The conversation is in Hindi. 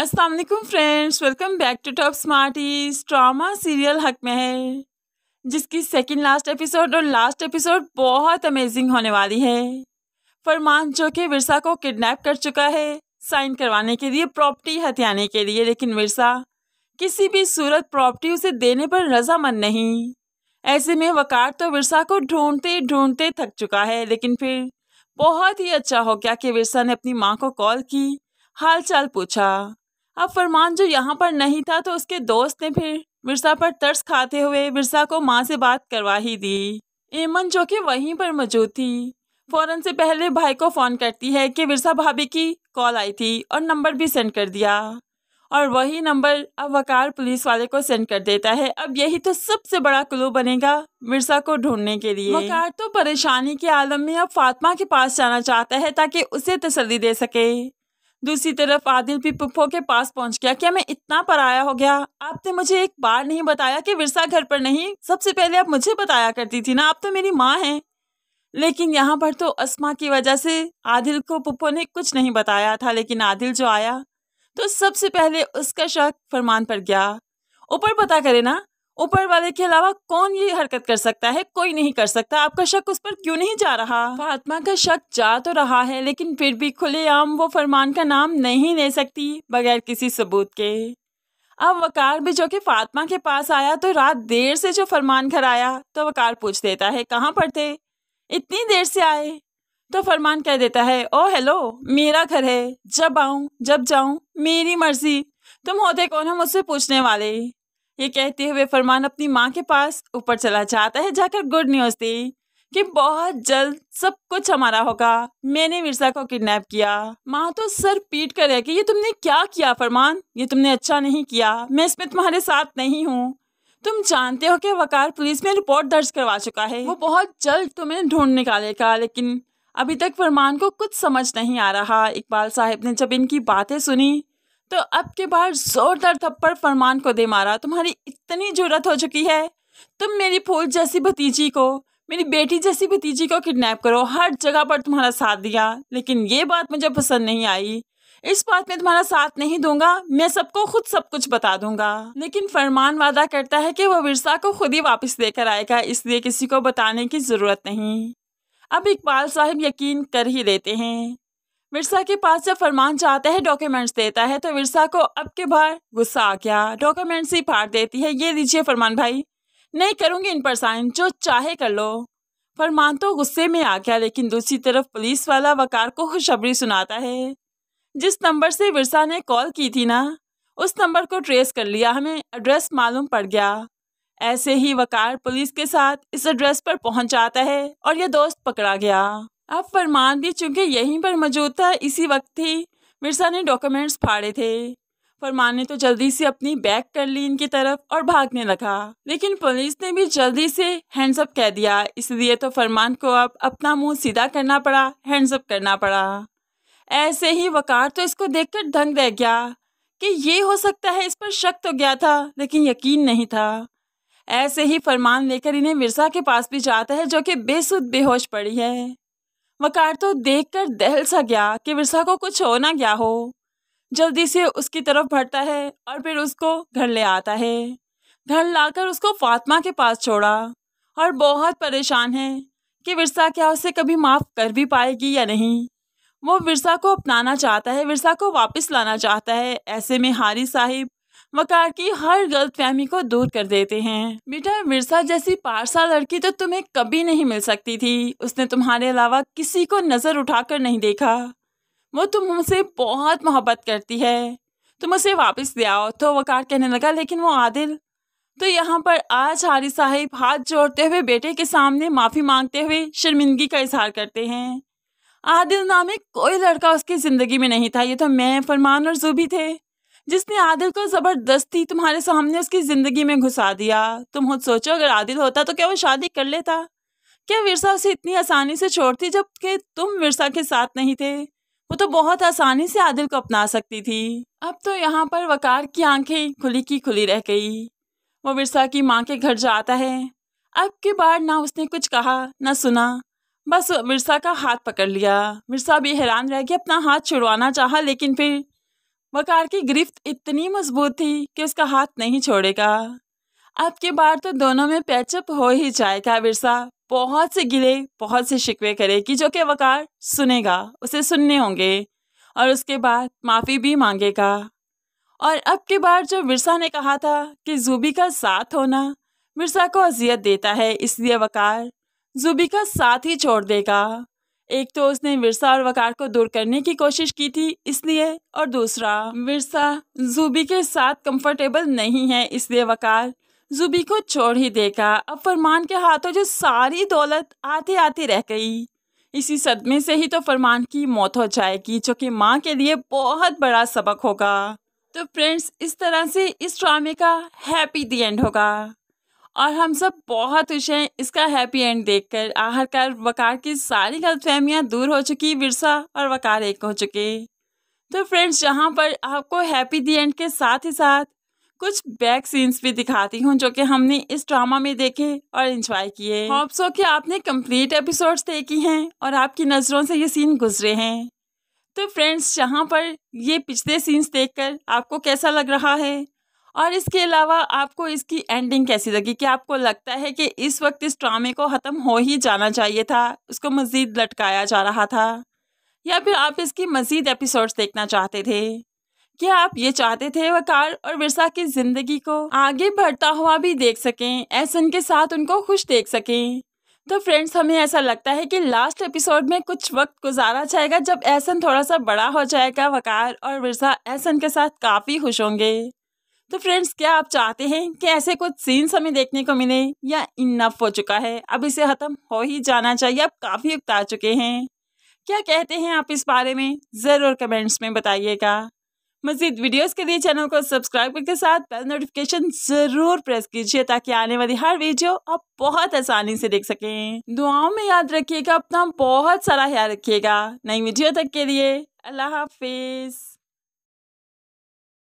Aslam friends welcome back to top smarties drama serial Haq Mahal जिसकी सेकंड लास्ट एपिसोड और लास्ट एपिसोड बहुत अमेजिंग होने वाली है फरमान जो कि विरसा को किडनैप कर चुका है साइन करवाने के लिए प्रॉपर्टी हथियाने के लिए लेकिन विरसा किसी भी सूरत प्रॉपर्टी उसे देने पर रजामंद नहीं ऐसे में वकार तो विरसा को ढूंढते ढूंढते थक चुका है लेकिन फिर बहुत ही अच्छा हो गया कि विरसा ने अपनी माँ को कॉल की हालचाल पूछा अब फरमान जो यहाँ पर नहीं था तो उसके दोस्त ने फिर मिर्ज़ा पर तर्स खाते हुए मिर्ज़ा को माँ से बात करवा ही दी एमन जो कि वहीं पर मौजूद थी फ़ौरन से पहले भाई को फ़ोन करती है कि मिर्ज़ा भाभी की कॉल आई थी और नंबर भी सेंड कर दिया और वही नंबर अब वकार पुलिस वाले को सेंड कर देता है अब यही तो सबसे बड़ा क्लू बनेगा मिर्जा को ढूंढने के लिए वकार तो परेशानी के आलम में अब फातिमा के पास जाना चाहता है ताकि उसे तसल्ली दे सके दूसरी तरफ आदिल भी पुप्पो के पास पहुंच गया क्या मैं इतना पराया हो गया आपने मुझे एक बार नहीं बताया कि विरसा घर पर नहीं सबसे पहले आप मुझे बताया करती थी ना आप तो मेरी माँ हैं लेकिन यहाँ पर तो अस्मा की वजह से आदिल को पुप्पो ने कुछ नहीं बताया था लेकिन आदिल जो आया तो सबसे पहले उसका शक फरमान पर गया ऊपर पता करे ना ऊपर वाले के अलावा कौन ये हरकत कर सकता है कोई नहीं कर सकता आपका शक उस पर क्यों नहीं जा रहा फातिमा का शक जा तो रहा है लेकिन फिर भी खुलेआम वो फरमान का नाम नहीं ले सकती बगैर किसी सबूत के अब वकार भी जो कि फातिमा के पास आया तो रात देर से जो फरमान घर आया तो वकार पूछ देता है कहाँ पर थे इतनी देर से आए तो फरमान कह देता है ओ हेलो मेरा घर है जब आऊँ जब जाऊँ मेरी मर्जी तुम होते कौन हो मुझसे पूछने वाले ये कहते हुए फरमान अपनी माँ के पास ऊपर चला जाता है जाकर गुड न्यूज़ दी कि बहुत जल्द सब कुछ हमारा होगा मैंने मिर्जा को किडनैप किया माँ तो सर पीट कर है कि ये तुमने क्या किया फरमान ये तुमने अच्छा नहीं किया मैं इसमें तुम्हारे साथ नहीं हूँ तुम जानते हो कि वकार पुलिस में रिपोर्ट दर्ज करवा चुका है वो बहुत जल्द तुम्हें ढूंढ निकालेगा लेकिन अभी तक फरमान को कुछ समझ नहीं आ रहा इकबाल साहब ने जब इनकी बातें सुनी तो अब के बार जोरदार थप्पड़ फरमान को दे मारा तुम्हारी इतनी जरूरत हो चुकी है तुम मेरी फूल जैसी भतीजी को मेरी बेटी जैसी भतीजी को किडनैप करो हर जगह पर तुम्हारा साथ दिया लेकिन ये बात मुझे पसंद नहीं आई इस बात में तुम्हारा साथ नहीं दूंगा मैं सबको खुद सब कुछ बता दूंगा लेकिन फरमान वादा करता है कि वह विरसा को खुद ही वापस लेकर आएगा इसलिए किसी को बताने की ज़रूरत नहीं अब इकबाल साहब यकीन कर ही लेते हैं विरसा के पास जब फरमान चाहता है डॉक्यूमेंट्स देता है तो विरसा को अब के बार गुस्सा आ गया डॉक्यूमेंट्स ही फाड़ देती है ये दीजिए फरमान भाई नहीं करूँगी इन पर साइन जो चाहे कर लो फरमान तो गुस्से में आ गया लेकिन दूसरी तरफ पुलिस वाला वकार को खुशबरी सुनाता है जिस नंबर से विरसा ने कॉल की थी ना उस नंबर को ट्रेस कर लिया हमें एड्रेस मालूम पड़ गया ऐसे ही वकार पुलिस के साथ इस एड्रेस पर पहुंच जाता है और यह दोस्त पकड़ा गया अब फरमान भी चूंकि यहीं पर मौजूद था इसी वक्त ही मिर्ज़ा ने डॉक्यूमेंट्स फाड़े थे फरमान ने तो जल्दी से अपनी बैग कर ली इनकी तरफ और भागने लगा लेकिन पुलिस ने भी जल्दी से हैंड्सअप कह दिया इसलिए तो फरमान को अब अपना मुंह सीधा करना पड़ा हैंड्सअप करना पड़ा ऐसे ही वकार तो इसको देखकर दंग रह गया कि ये हो सकता है इस पर शक तो गया था लेकिन यकीन नहीं था ऐसे ही फरमान लेकर इन्हें मिर्ज़ा के पास भी जाता है जो कि बेसुद बेहोश पड़ी है वकार तो देखकर दहल सा गया कि विरसा को कुछ हो ना गया हो जल्दी से उसकी तरफ भरता है और फिर उसको घर ले आता है घर लाकर उसको फातिमा के पास छोड़ा और बहुत परेशान है कि विरसा क्या उसे कभी माफ़ कर भी पाएगी या नहीं वो विरसा को अपनाना चाहता है विरसा को वापस लाना चाहता है ऐसे में हारी साहिब वकार की हर गलत फहमी को दूर कर देते हैं बेटा मिर्सा जैसी पारसा लड़की तो तुम्हें कभी नहीं मिल सकती थी उसने तुम्हारे अलावा किसी को नज़र उठाकर नहीं देखा वो तुमसे बहुत मोहब्बत करती है तुम उसे वापस ले आओ तो वकार कहने लगा लेकिन वो आदिल तो यहाँ पर आज हारी साहिब हाथ जोड़ते हुए बेटे के सामने माफ़ी मांगते हुए शर्मिंदगी का इजहार करते हैं आदिल नामे कोई लड़का उसकी ज़िंदगी में नहीं था ये तो मैं फरमान और जूबी थे जिसने आदिल को ज़बरदस्ती तुम्हारे सामने उसकी ज़िंदगी में घुसा दिया तुम खुद सोचो अगर आदिल होता तो क्या वो शादी कर लेता क्या विरसा उसे इतनी आसानी से छोड़ती जबकि तुम विरसा के साथ नहीं थे वो तो बहुत आसानी से आदिल को अपना सकती थी अब तो यहाँ पर वकार की आंखें खुली की खुली रह गई वो विरसा की माँ के घर जाता है अब की बार ना उसने कुछ कहा ना सुना बस विरसा का हाथ पकड़ लिया विरसा भी हैरान रह गया अपना हाथ छुड़वाना चाहा लेकिन फिर वकार की गिरफ्त इतनी मजबूत थी कि उसका हाथ नहीं छोड़ेगा अब की बार तो दोनों में पैचअप हो ही जाएगा विरसा बहुत से गिले बहुत से शिकवे करेगी जो कि वकार सुनेगा उसे सुनने होंगे और उसके बाद माफ़ी भी मांगेगा और अब की बार जो विरसा ने कहा था कि जूबी का साथ होना विरसा को अजियत देता है इसलिए वकार जूबी का साथ ही छोड़ देगा एक तो उसने विरसा और वकार को दूर करने की कोशिश की थी इसलिए और दूसरा विरसा जूबी के साथ कंफर्टेबल नहीं है इसलिए वकार जूबी को छोड़ ही देगा अब फरमान के हाथों जो सारी दौलत आते आते रह गई इसी सदमे से ही तो फरमान की मौत हो जाएगी जो कि माँ के लिए बहुत बड़ा सबक होगा तो फ्रेंड्स इस तरह से इस ड्रामे का हैप्पी दी एंड होगा और हम सब बहुत खुश हैं इसका हैप्पी एंड देखकर आखिरकार वकार की सारी गलतफहमियाँ दूर हो चुकी विरसा और वकार एक हो चुके तो फ्रेंड्स यहाँ पर आपको हैप्पी दी एंड के साथ ही साथ कुछ बैक सीन्स भी दिखाती हूँ जो कि हमने इस ड्रामा में देखे और इंजॉय किए सो कि आपने कंप्लीट एपिसोड्स देखी हैं और आपकी नज़रों से ये सीन गुजरे हैं तो फ्रेंड्स यहाँ पर ये पिछले सीन्स देखकर आपको कैसा लग रहा है और इसके अलावा आपको इसकी एंडिंग कैसी लगी कि आपको लगता है कि इस वक्त इस ड्रामे को ख़त्म हो ही जाना चाहिए था उसको मज़ीद लटकाया जा रहा था या फिर आप इसकी मज़ीद एपिसोड्स देखना चाहते थे क्या आप ये चाहते थे वकार और विरसा की ज़िंदगी को आगे बढ़ता हुआ भी देख सकें एहसन के साथ उनको खुश देख सकें तो फ्रेंड्स हमें ऐसा लगता है कि लास्ट एपिसोड में कुछ वक्त गुजारा जाएगा जब एहसन थोड़ा सा बड़ा हो जाएगा वकार और विरसा एहसन के साथ काफ़ी खुश होंगे तो फ्रेंड्स क्या आप चाहते हैं कि ऐसे कुछ सीन्स हमें देखने को मिले या इनफ हो चुका है अब इसे खत्म हो ही जाना चाहिए अब काफ़ी उतार चुके हैं क्या कहते हैं आप इस बारे में ज़रूर कमेंट्स में बताइएगा मज़ीद वीडियोस के लिए चैनल को सब्सक्राइब करके साथ बेल नोटिफिकेशन ज़रूर प्रेस कीजिए ताकि आने वाली हर वीडियो आप बहुत आसानी से देख सकें दुआओं में याद रखिएगा अपना बहुत सारा ख्याल रखिएगा नई वीडियो तक के लिए अल्लाह हाफिज़